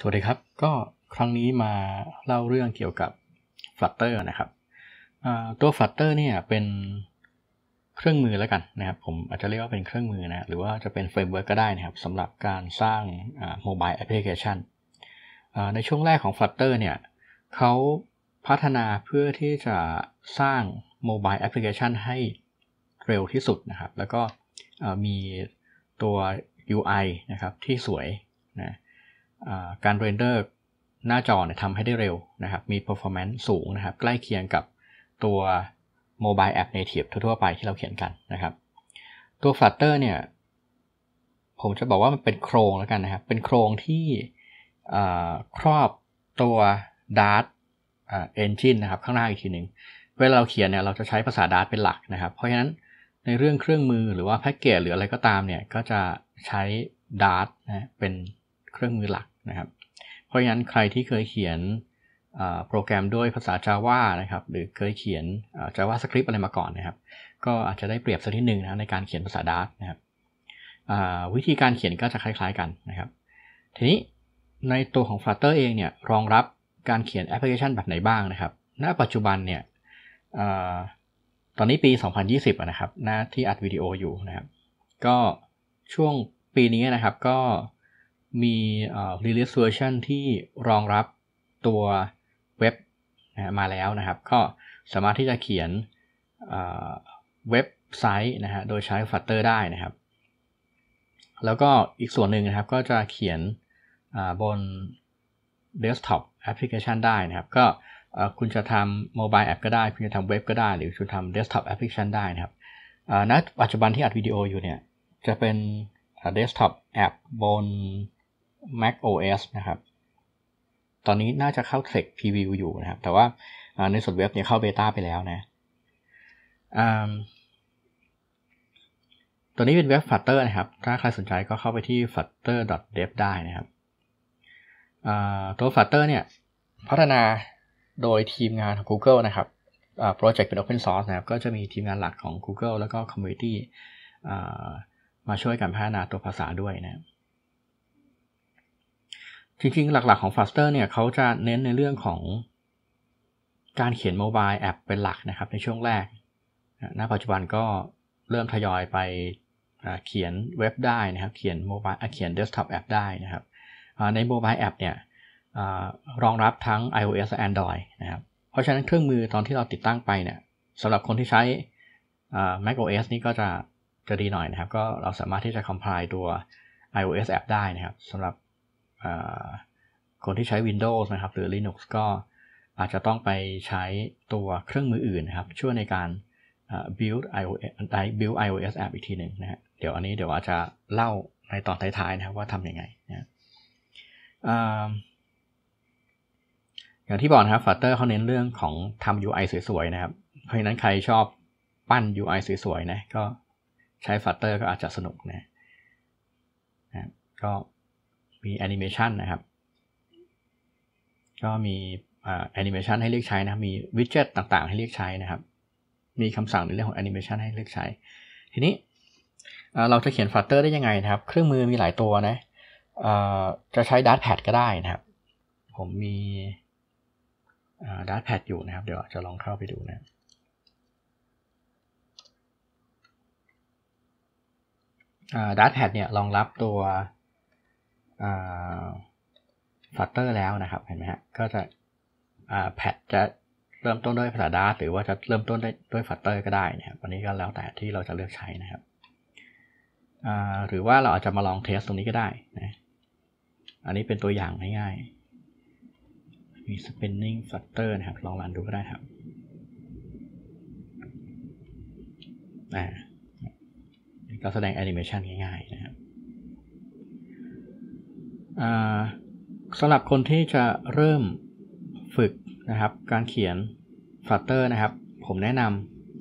สวัสดีครับ ก็ครั้งนี้มาเล่าเรื่องเกี่ยวกับ Flutter นะครับตัว Flutter เนี่ยเป็นเครื่องมือแล้วกันนะครับผมอาจจะเรียกว่าเป็นเครื่องมือนะหรือว่าจะเป็นเฟรมเวิร์กก็ได้นะครับสำหรับการสร้างโมบายแอปพลิเคชันในช่วงแรกของ Flutter เนี่ยเขาพัฒนาเพื่อที่จะสร้างโมบายแอปพลิเคชันให้เร็วที่สุดนะครับ แล้วก็มีตัว UI นะครับที่สวยนะการเรนเดอร์หน้าจอเนี่ยทำให้ได้เร็วนะครับ มี performance สูงนะครับ ใกล้เคียงกับตัว mobile app native ทั่วๆ ไปที่เราเขียนกันนะครับ ตัว Flutter เนี่ย ผมจะบอกว่ามันเป็นโครงแล้วกันนะครับ เป็นโครงที่ครอบตัว Dart Engine นะครับข้างหน้าอีกทีหนึ่งเวลาเราเขียนเนี่ยเราจะใช้ภาษา Dart เป็นหลักนะครับ เพราะฉะนั้นในเรื่องเครื่องมือหรือว่าแพ็กเกจหรืออะไรก็ตามเนี่ยก็จะใช้ Dart นะเป็นเครื่องมือหลักนะครับ เพราะฉะนั้นใครที่เคยเขียนโปรแกรมด้วยภาษา Java นะครับ หรือเคยเขียน Java Script อะไรมาก่อนนะครับ ก็อาจจะได้เปรียบสักทีหนึ่งนะในการเขียนภาษา Dart นะครับวิธีการเขียนก็จะคล้ายๆกันนะครับ ทีนี้ในตัวของ Flutter เองเนี่ยรองรับการเขียนแอปพลิเคชันแบบไหนบ้างนะครับ ณ ปัจจุบันเนี่ยตอนนี้ปี 2020นะครับ หน้าที่อัดวิดีโออยู่นะครับ ก็ช่วงปีนี้นะครับก็มี release version ที่รองรับตัวเว็บมาแล้วนะครับ ก็สามารถที่จะเขียนเว็บไซต์นะฮะโดยใช้ Flutter ได้นะครับ แล้วก็อีกส่วนหนึ่งนะครับก็จะเขียนบน desktop application ได้นะครับ ก็คุณจะทำ mobile app ก็ได้ คุณจะทำเว็บก็ได้ หรือคุณทำ desktop application ได้นะครับณปัจจุบันที่อัดวิดีโออยู่เนี่ยจะเป็น desktop app บน Mac OS นะครับ ตอนนี้น่าจะเข้า Tech Preview อยู่นะครับ แต่ว่าในส่วนเว็บเนี่ยเข้าเบต้าไปแล้วนะ ตัวนี้เป็นเว็บ Flutter นะครับ ถ้าใครสนใจก็เข้าไปที่ flutter.dev ได้นะครับ ตัว Flutter เนี่ย พัฒนาโดยทีมงานของ Google นะครับโปรเจกต์เป็น Open Source นะครับ ก็จะมีทีมงานหลักของ Google แล้วก็ Community มาช่วยกันพัฒนาตัวภาษาด้วยนะครับจริงๆ หลักๆ ของ Faster เนี่ยเขาจะเน้นในเรื่องของการเขียนโมบายแอปเป็นหลักนะครับในช่วงแรกณปัจจุบันก็เริ่มทยอยไปเขียนเว็บได้นะครับ เขียนโมบายเขียนเดสก์ท็อปแอปได้นะครับในโมบายแอปเนี่ยรองรับทั้ง iOS และ Android นะครับ เพราะฉะนั้นเครื่องมือตอนที่เราติดตั้งไปเนี่ยสำหรับคนที่ใช้ macOS นี่ก็จะจะดีหน่อยนะครับก็เราสามารถที่จะ c o m p พ l ์ตัว iOS แอปได้นะครับสำหรับคนที่ใช้ Windows นะครับหรือ Linux ก็อาจจะต้องไปใช้ตัวเครื่องมืออื่นนะครับช่วยในการ build iOS build iOS app อีกทีหนึ่งนะฮะเดี๋ยวอันนี้เดี๋ยวอาจจะเล่าในตอนท้ายๆนะครับว่าทำยังไงนะอย่างที่บอกนะครับฟัตเตอร์เขาเน้นเรื่องของทำ UI สวย ๆ นะครับ เพราะฉะนั้นใครชอบปั้น UI สวย ๆ นะก็ใช้ฟัตเตอร์ก็อาจจะสนุกนะนะก็มีแอนิเมชันนะครับ ก็มีแอนิเมชันให้เลือกใช้นะมีวิดเจ็ตต่าง ๆ ให้เลือกใช้นะครับ มีคำสั่งในเรื่องของแอนิเมชันให้เลือกใช้ ทีนี้เราจะเขียนฟัตเตอร์ได้ยังไงนะครับ เครื่องมือมีหลายตัวนะจะใช้ดัตแพดก็ได้นะครับ ผมมีดัตแพดอยู่นะครับ เดี๋ยวจะลองเข้าไปดูนะดัตแพดเนี่ยรองรับตัวฟลัตเตอร์แล้วนะครับเห็นไหมฮะก็จะแพทจะเริ่มต้นด้วยภาษาดาร์หรือว่าจะเริ่มต้นด้วยฟลัตเตอร์ก็ได้นะครับวันนี้ก็แล้วแต่ที่เราจะเลือกใช้นะครับ หรือว่าเราอาจจะมาลองเทสตรงนี้ก็ได้นะอันนี้เป็นตัวอย่างง่ายๆ มี spinning flutter นะครับลองรันดูก็ได้ครับอ่าก็แสดงแอนิเมชันง่ายๆ นะครับสำหรับคนที่จะเริ่มฝึกนะครับ การเขียน Flutter นะครับ ผมแนะน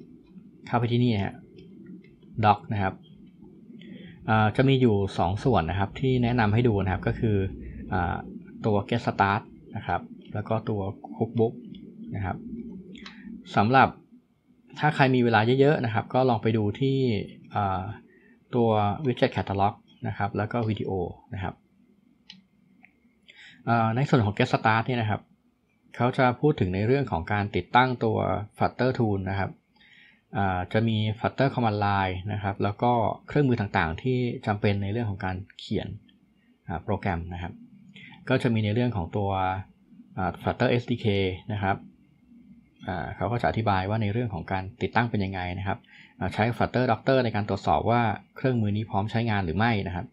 ำเข้าไปที่นี่ฮะ doc นะครับจะมีอยู่ 2 ส่วนนะครับที่แนะนำให้ดูนะครับก็คืออตัว get start นะครับ แล้วก็ตัว cookbook นะครับสำหรับถ้าใครมีเวลาเยอะๆนะครับ ก็ลองไปดูที่ตัว widget catalog นะครับ แล้วก็วิดีโอนะครับในส่วนของ Get Start เนี่ยนะครับ เขาจะพูดถึงในเรื่องของการติดตั้งตัว f a u t t e r Tool นะครับ จะมี f a u t t e r Command Line นะครับ แล้วก็เครื่องมือต่างๆ ที่จำเป็นในเรื่องของการเขียนโปรแกรมนะครับ ก็จะมีในเรื่องของตัว f a u t t e r SDK นะครับ เขาก็จะอธิบายว่าในเรื่องของการติดตั้งเป็นยังไงนะครับ ใช้ f a u t t e r Doctor ในการตรวจสอบว่าเครื่องมือนี้พร้อมใช้งานหรือไม่นะครับ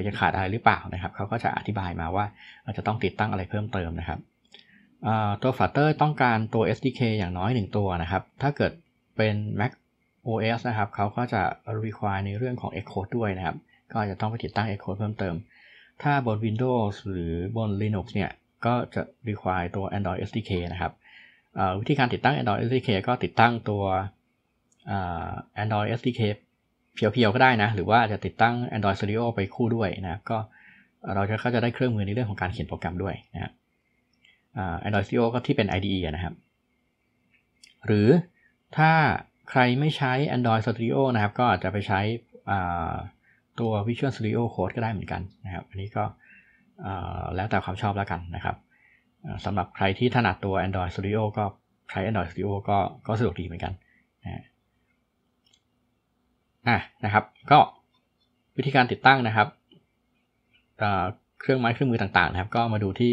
จจะขาดอะไรหรือเปล่านะครับเขาก็จะอธิบายมาว่าเราจะต้องติดตั้งอะไรเพิ่มเติมนะครับ ตัวฟัตเตอร์ต้องการตัว SDK อย่างน้อย1ตัวนะครับ ถ้าเกิดเป็น Mac OS นะครับเขาก็จะ require ในเรื่องของ e c h o ด้วยนะครับ ก็จะต้องไปติดตั้ง e c h o เพิ่มเติม ถ้าบน Windows หรือบน Linux เนี่ยก็จะ require ตัว Android SDK นะครับวิธีการติดตั้ง Android SDK ก็ติดตั้งตัว Android SDK เพียวๆก็ได้นะหรือว่าจะติดตั้ง Android Studio ไปคู่ด้วยนะก็เราจะเขาจะได้เครื่องมือในเรื่องของการเขียนโปรแกรมด้วยนะ Android Studio ก็ที่เป็น IDE นะครับ หรือถ้าใครไม่ใช้ Android Studio นะครับก็อาจจะไปใช้ตัว Visual Studio Code ก็ได้เหมือนกันนะครับอันนี้ก็แล้วแต่ความชอบแล้วกันนะครับสำหรับใครที่ถนัดตัว Android Studio ก็ใช้ Android Studio ก็ก็สะดวกดีเหมือนกันนะอ่ะนะครับก็วิธีการติดตั้งนะครับเครื่องไม้เครื่องมือต่างๆนะครับก็มาดูที่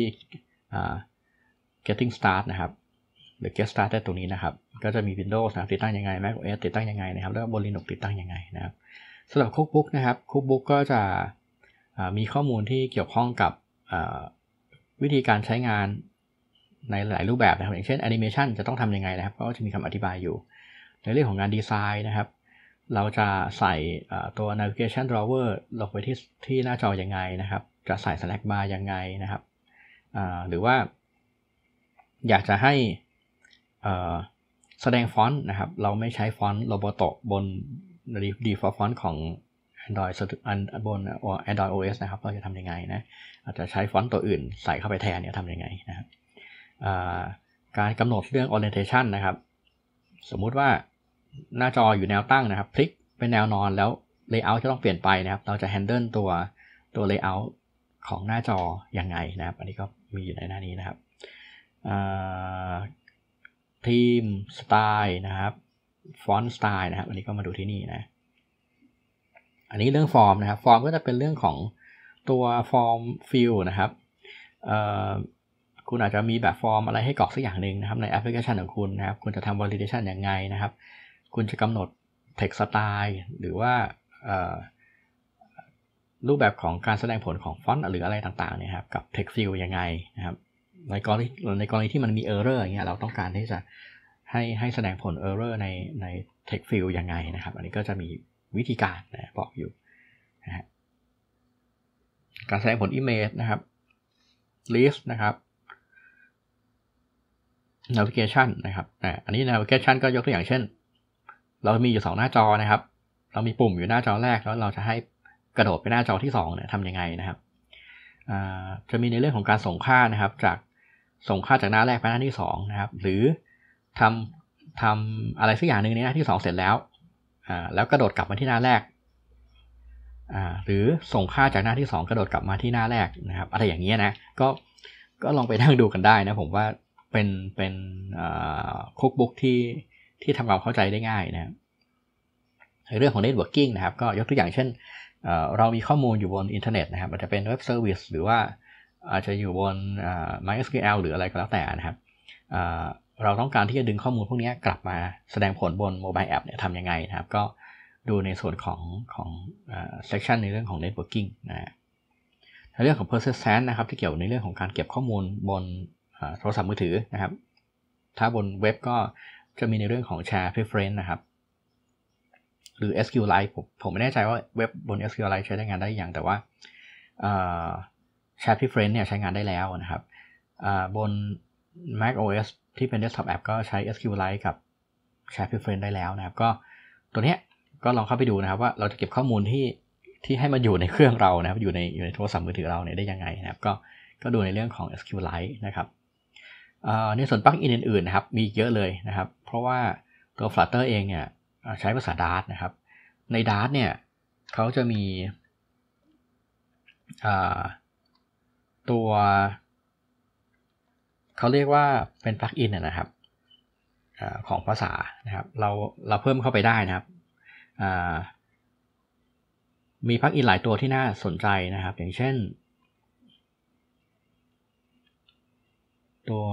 getting start นะครับหรือ get start ได้ตรงนี้นะครับ ก็จะมี Windows นะติดตั้งยังไง Mac OS ติดตั้งยังไงนะครับแล้วบน Linux ติดตั้งยังไงนะครับสำหรับ Cookbook นะครับ Cookbook ก็จะมีข้อมูลที่เกี่ยวข้องกับวิธีการใช้งานในหลายรูปแบบนะครับอย่างเช่นแอนิเมชันจะต้องทำยังไงนะครับ ก็จะมีคำอธิบายอยู่ในเรื่องของงานดีไซน์นะครับเราจะใส่ตัว navigation drawer ลงไปที่ที่หน้าจออยังไงนะครับจะใส่ s l e c t bar ยังไงนะครับหรือว่าอยากจะให้แสดงฟอนต์นะครับเราไม่ใช้ฟอนต์โรบอตบน default ฟอนต์ของ Android บน Android OS นะครับเราจะทำยังไงนะอาจจะใช้ฟอนต์ตัวอื่น ใส่เข้าไปแทนเนี่ยทำยังไงนะครับการกำหนดเรื่อง orientation นะครับ สมมุติว่าหน้าจออยู่แนวตั้งนะครับพลิกเป็นแนวนอนแล้ว layout จะต้องเปลี่ยนไปนะครับเราจะ handle ตัวตัว layout ของหน้าจอยังไงนะครับอันนี้ก็มีอยู่ในหน้านี้นะครับทีมสไตล์นะครับฟอนต์สไตล์นะครับ อันนี้ก็มาดูที่นี่นะ อันนี้เรื่องฟอร์มนะครับฟอร์มก็จะเป็นเรื่องของตัวฟอร์มฟิลนะครับ คุณอาจจะมีแบบฟอร์มอะไรให้กรอกสักอย่างหนึ่งนะครับ ในแอปพลิเคชันของคุณนะครับ คุณจะทำอลลิเดชันอยางไงนะครับคุณจะกำหนด text style หรือว่ารูปแบบของการแสดงผลของฟอนต์หรืออะไรต่างๆเนี่ยครับกับ text field ยังไงนะครับในกรณีในกรณีที่มันมี error อย่างเงี้ยเราต้องการที่จะให้ให้แสดงผล error ในใน text field ยังไงนะครับ อันนี้ก็จะมีวิธีการนะบอกอยู่นะะการแสดงผล image นะครับ list นะครับ navigation นะครับอันนี้ navigation ก็ยกตัวอย่างเช่นเรามีอยู่สองหน้าจอนะครับ เรามีปุ่มอยู่หน้าจอแรกแล้วเราจะให้กระโดดไปหน้าจอที่2เนี่ยทำยังไงนะครับจะมีในเรื่องของการส่งค่านะครับ จากส่งค่าจากหน้าแรกไปหน้าที่2นะครับหรือทำทำอะไรสักอย่างหนึ่งในหน้าที่ 2 เสร็จแล้วแล้วกระโดดกลับมาที่หน้าแรกหรือส่งค่าจากหน้าที่ 2 กระโดดกลับมาที่หน้าแรกนะครับอะไรอย่างเงี้ยนะก็ก็ลองไปนั่งดูกันได้นะผมว่าเป็นเป็นคุกบุ๊กที่ที่ทำความเข้าใจได้ง่ายนะครับเรื่องของเน็ตเวิร์กิ่งนะครับก็ยกตัวอย่างเช่น เรามีข้อมูลอยู่บนอินเทอร์เน็ตนะครับอาจจะเป็นเว็บเซอร์วิสหรือว่าอาจจะอยู่บน MySQL หรืออะไรก็แล้วแต่นะครับ เราต้องการที่จะดึงข้อมูลพวกนี้กลับมาแสดงผลบนโมบายแอปเนี่ยทำยังไงนะครับ ก็ดูในส่วนของของเซสชันในเรื่องของเน็ตเวิร์กิ่งนะในเรื่องของ persistence นะครับ ที่เกี่ยวในเรื่องของการเก็บข้อมูลบนโทรศัพท์มือถือนะครับ ถ้าบนเว็บก็จะมีในเรื่องของ Share Preference นะครับ หรือ SQLite ผมผมไม่แน่ใจว่าเว็บบน SQLite ใช้ได้งานได้อย่าง แต่ว่า Share Preference เนี่ยใช้งานได้แล้วนะครับบน Mac OS ที่เป็น Desktop App ก็ใช้ SQLite กับ Share Preference ได้แล้วนะครับ ก็ตัวเนี้ยก็ลองเข้าไปดูนะครับว่าเราจะเก็บข้อมูลที่ที่ให้มันอยู่ในเครื่องเรานะครับอยู่ในอยู่ในโทรศัพท์มือถือเราเนี่ยได้ยังไงนะครับ ก็ก็ดูในเรื่องของ SQLite นะครับในส่วนปลั๊กอินอื่นๆ นะครับมีเยอะเลยนะครับเพราะว่าตัว Flutter เองเนี่ยใช้ภาษา Dart นะครับ ใน Dart เนี่ยเขาจะมีตัวเขาเรียกว่าเป็นปลั๊กอินนะครับอของภาษานะครับเราเราเพิ่มเข้าไปได้นะครับมีปลั๊กอินหลายตัวที่น่าสนใจนะครับอย่างเช่นตัว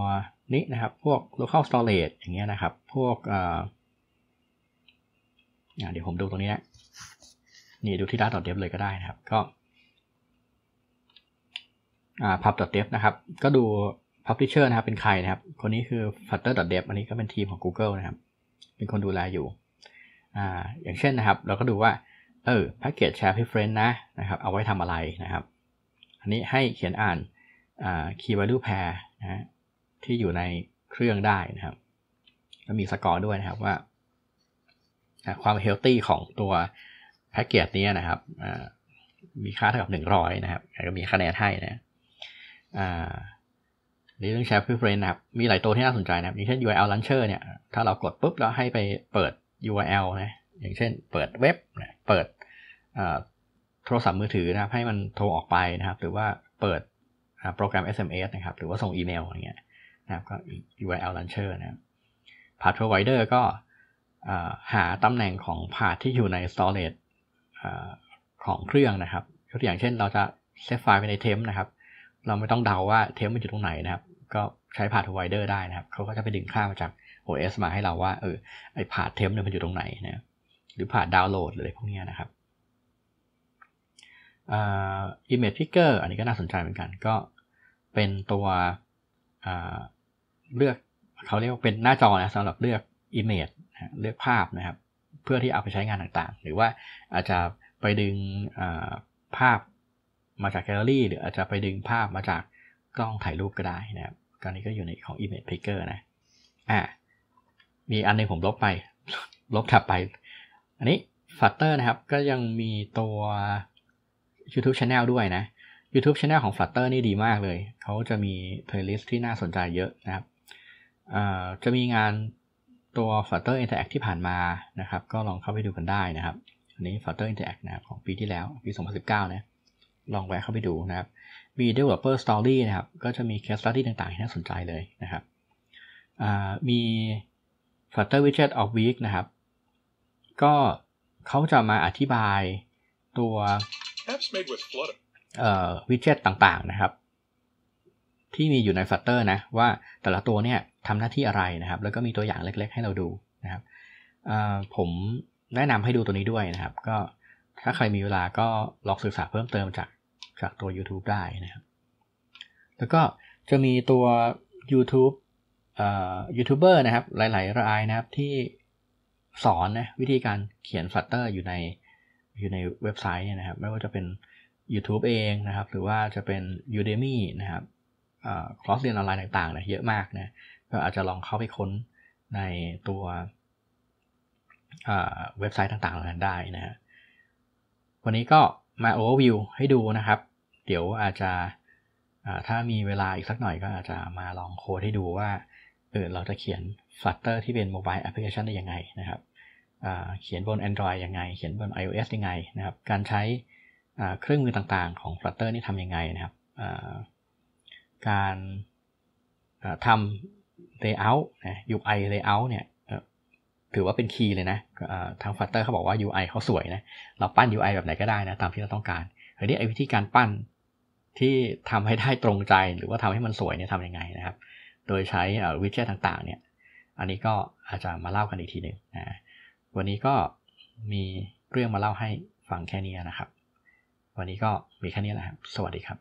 นี้นะครับพวก local storage อย่างเงี้ยนะครับ พวก เดี๋ยวผมดูตรงนี้นะนี่ดูที่ d a t d e v เลยก็ได้นะครับก็ pub.dev นะครับก็ดู publisher นะครับเป็นใครนะครับ คนนี้คือ flutter.dev อันนี้ก็เป็นทีมของ Google นะครับ เป็นคนดูแลอยู่อ่าอย่างเช่นนะครับเราก็ดูว่าเออแพ็กเกจแชร์เพื่อนนะนะครับ เอาไว้ทำอะไรนะครับ อันนี้ให้เขียนอ่าน key value pair นะที่อยู่ในเครื่องได้นะครับแล้วมีสกอร์ด้วยนะครับว่า ความเฮลตี้ของตัวแพ็กเกจนี้นะครับ มีค่าเท่ากับ 100 นะครับแลก็มีคะแนนให้นะนี่เรื่องแชร์พื่อเนนะครับมีหลายตัวที่น่าสนใจนะครับอย่างเช่น URL launcher เนี่ย ถ้าเรากดปุ๊บแล้วให้ไปเปิด URL นะ อย่างเช่นเปิดเว็บเปิดโทรศัพท์มือถือนะครับ ให้มันโทรออกไปนะครับ หรือว่าเปิดโปรแกรม SMS นะครับหรือว่าส่งอีเมลอะไรเงี้ยนะครับก็ URL launcher นะครับ path provider ก็หาตำแหน่งของ path ที่อยู่ใน storage ของเครื่องนะครับยกตัวอย่างเช่น เราจะเซฟไฟล์ไปในเทมนะครับ เราไม่ต้องเดาว่าเทมมันอยู่ตรงไหนนะครับ ก็ใช้ path provider ได้นะครับเขาก็จะไปดึงค่ามาจาก OS มาให้เราว่าเออไอ้ path เทมเนี่ยมันอยู่ตรงไหนนะหรือ path download หรืออะไรพวกนี้นะครับอ m a g e Picker อันนี้ก็น่าสนใจเหมือนกัน ก็เป็นตัวเลือกเขาเรียกว่าเป็นหน้าจอนะสำหรับเลือก Image นะเลือกภาพนะครับ เพื่อที่เอาไปใช้งานต่างๆ หรือว่าอาจจะไปดึงภาพมาจากแกลเลอรี่หรืออาจจะไปดึงภาพมาจากกล้องถ่ายรูปก็ได้นะครับตอนนี้ก็อยู่ในของ Image Picker นะ อ่ามีอันนึงผมลบไป ลบถับไป อันนี้ฟัตเตอร์นะครับ ก็ยังมีตัว YouTube Channel ด้วยนะ YouTube Channel ของ Flutter นี่ดีมากเลย เขาจะมีเพลย์ลิสต์ที่น่าสนใจเยอะนะครับจะมีงานตัว Flutter Interact ที่ผ่านมา นะครับ ก็ลองเข้าไปดูกันได้นะครับ อันนี้ Flutter Interact นะครับของปีที่แล้ว ปี 2019นะลองแวะเข้าไปดูนะครับ มี Developer Story นะครับ ก็จะมี Case Study ต่างๆ ที่น่าสนใจเลยนะครับมี Flutter Widget of Week นะครับ ก็เขาจะมาอธิบายตัว Apps made with Flutter วิดเจ็ตต่างๆ นะครับ ที่มีอยู่ใน Flutter นะ ว่าแต่ละตัวเนี่ยทำหน้าที่อะไรนะครับ แล้วก็มีตัวอย่างเล็กๆให้เราดูนะครับ ผมแนะนำให้ดูตัวนี้ด้วยนะครับ ก็ถ้าใครมีเวลาก็ลองศึกษาเพิ่มเติมจากจากตัว YouTube ได้นะครับ แล้วก็จะมีตัว YouTube ยูทูบเบอร์นะครับหลายๆรายนะครับที่สอนนะวิธีการเขียนัตเตอร์อยู่ในอยู่ในเว็บไซต์นะครับ ไม่ว่าจะเป็น YouTube เองนะครับ หรือว่าจะเป็น Udemy นะครับคอร์สเรียนออนไลน์ต่างๆนะเยอะมากนะก็อาจจะลองเข้าไปค้นในตัวเว็บไซต์ต่างๆเหล่านั้นได้นะฮะวันนี้ก็มาโอเวอร์วิวให้ดูนะครับ เดี๋ยวอาจจะถ้ามีเวลาอีกสักหน่อยก็อาจจะมาลองโค้ดให้ดูว่าเออเราจะเขียน Flutter ที่เป็นโมบายแอปพลิเคชันได้ยังไงนะครับเขียนบน Android ยังไง เขียนบน iOS ยังไงนะครับการใช้เครื่องมือต่างๆของ Flutter นี่ทำยังไงนะครับการทำ layout นะ UI layout เนี่ยถือว่าเป็นคีย์เลยนะทางฟัตเตอร์เขาบอกว่า UI เขาสวยนะ เราปั้น UI แบบไหนก็ได้นะตามที่เราต้องการเี้ยไอ้วิธีการปั้นที่ทำให้ได้ตรงใจ หรือว่าทำให้มันสวยเนี่ยทำยังไงนะครับ โดยใช้วิดเจ็ตต่าง ๆ เนี่ย อันนี้ก็อาจจะมาเล่ากันอีกทีหนึ่งนะวันนี้ก็มีเรื่องมาเล่าให้ฟังแค่นี้นะครับ วันนี้ก็มีแค่นี้แหละครับสวัสดีครับ